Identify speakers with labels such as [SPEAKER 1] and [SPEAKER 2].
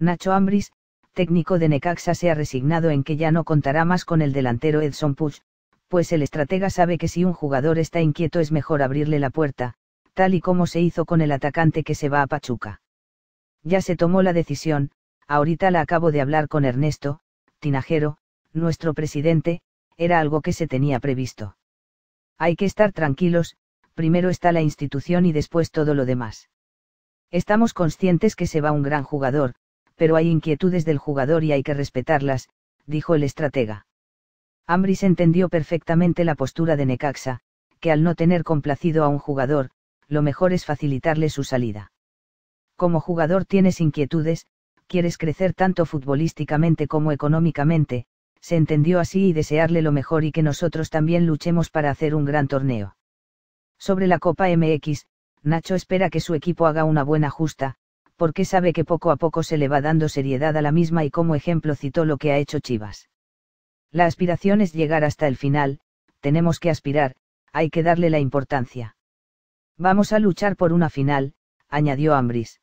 [SPEAKER 1] Nacho Ambris, técnico de Necaxa se ha resignado en que ya no contará más con el delantero Edson Puch, pues el estratega sabe que si un jugador está inquieto es mejor abrirle la puerta, tal y como se hizo con el atacante que se va a Pachuca. Ya se tomó la decisión, ahorita la acabo de hablar con Ernesto, Tinajero, nuestro presidente, era algo que se tenía previsto. Hay que estar tranquilos, primero está la institución y después todo lo demás. Estamos conscientes que se va un gran jugador, pero hay inquietudes del jugador y hay que respetarlas, dijo el estratega. Ambris entendió perfectamente la postura de Necaxa, que al no tener complacido a un jugador, lo mejor es facilitarle su salida. Como jugador tienes inquietudes, quieres crecer tanto futbolísticamente como económicamente, se entendió así y desearle lo mejor y que nosotros también luchemos para hacer un gran torneo. Sobre la Copa MX, Nacho espera que su equipo haga una buena justa, porque sabe que poco a poco se le va dando seriedad a la misma y como ejemplo citó lo que ha hecho Chivas. La aspiración es llegar hasta el final, tenemos que aspirar, hay que darle la importancia. Vamos a luchar por una final, añadió Ambris.